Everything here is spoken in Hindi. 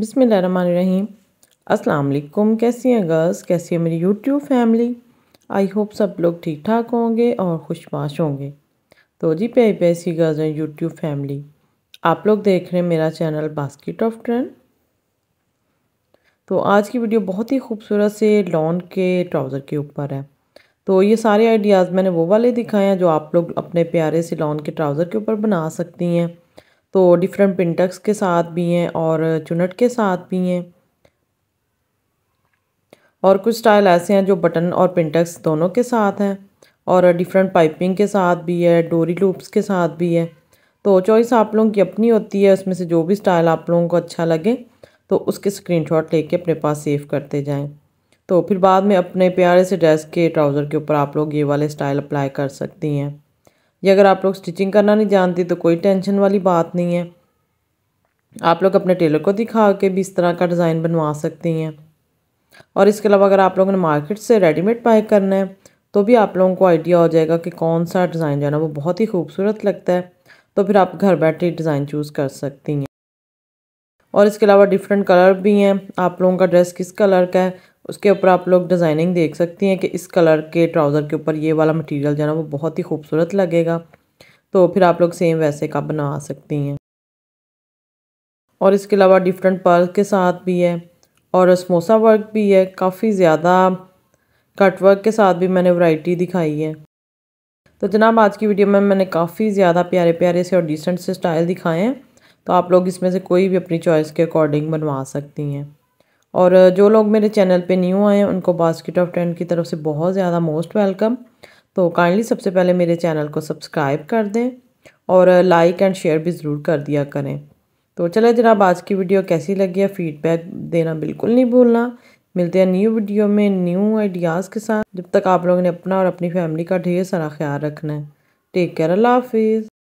बिसमीम असलकुम कैसी हैं गर्ल्स कैसी है मेरी यूट्यूब फैमिली आई होप सब लोग ठीक ठाक होंगे और खुशबाश होंगे तो जी प्यारी पैसी सी गर्ल्स हैं यूट्यूब फैमिली आप लोग देख रहे हैं मेरा चैनल बास्केट ऑफ ट्रेंड तो आज की वीडियो बहुत ही खूबसूरत से लॉन के ट्राउज़र के ऊपर है तो ये सारे आइडियाज़ मैंने वो वाले दिखाए हैं जो आप लोग अपने प्यारे से लॉन के ट्राउज़र के ऊपर बना सकती हैं तो डिफरेंट पिंटक्स के साथ भी हैं और चुनट के साथ भी हैं और कुछ स्टाइल ऐसे हैं जो बटन और पिंटक्स दोनों के साथ हैं और डिफरेंट पाइपिंग के साथ भी है डोरी लूप्स के साथ भी है तो चॉइस आप लोगों की अपनी होती है उसमें से जो भी स्टाइल आप लोगों को अच्छा लगे तो उसके स्क्रीनशॉट लेके अपने पास सेव करते जाएं तो फिर बाद में अपने प्यारे से ड्रेस के ट्राउज़र के ऊपर आप लोग ये वाले स्टाइल अप्लाई कर सकती हैं ये अगर आप लोग स्टिचिंग करना नहीं जानती तो कोई टेंशन वाली बात नहीं है आप लोग अपने टेलर को दिखा के भी इस तरह का डिज़ाइन बनवा सकती हैं और इसके अलावा अगर आप लोगों ने मार्केट से रेडीमेड बाय करना है तो भी आप लोगों को आइडिया हो जाएगा कि कौन सा डिज़ाइन जो है ना वो बहुत ही खूबसूरत लगता है तो फिर आप घर बैठे डिज़ाइन चूज़ कर सकती हैं और इसके अलावा डिफरेंट कलर भी हैं आप लोगों का ड्रेस किस कलर का है उसके ऊपर आप लोग डिज़ाइनिंग देख सकती हैं कि इस कलर के ट्राउज़र के ऊपर ये वाला मटेरियल जो है ना वो बहुत ही खूबसूरत लगेगा तो फिर आप लोग सेम वैसे का बना सकती हैं और इसके अलावा डिफरेंट पर्ल के साथ भी है और समोसा वर्क भी है काफ़ी ज़्यादा कट वर्क के साथ भी मैंने वैरायटी दिखाई है तो जनाब आज की वीडियो में मैंने काफ़ी ज़्यादा प्यारे प्यारे से और डिसेंट से स्टाइल दिखाए हैं तो आप लोग इसमें से कोई भी अपनी चॉइस के अकॉर्डिंग बनवा सकती हैं और जो लोग मेरे चैनल पे न्यू आए उनको बास्केट ऑफ ट्रेंड की तरफ से बहुत ज़्यादा मोस्ट वेलकम तो काइंडली सबसे पहले मेरे चैनल को सब्सक्राइब कर दें और लाइक एंड शेयर भी ज़रूर कर दिया करें तो चले जनाब आज की वीडियो कैसी लगी है फीडबैक देना बिल्कुल नहीं भूलना मिलते हैं न्यू वीडियो में न्यू आइडियाज़ के साथ जब तक आप लोगों ने अपना और अपनी फैमिली का ढेर सारा ख्याल रखना है टेक केयर अल्लाह हाफिज़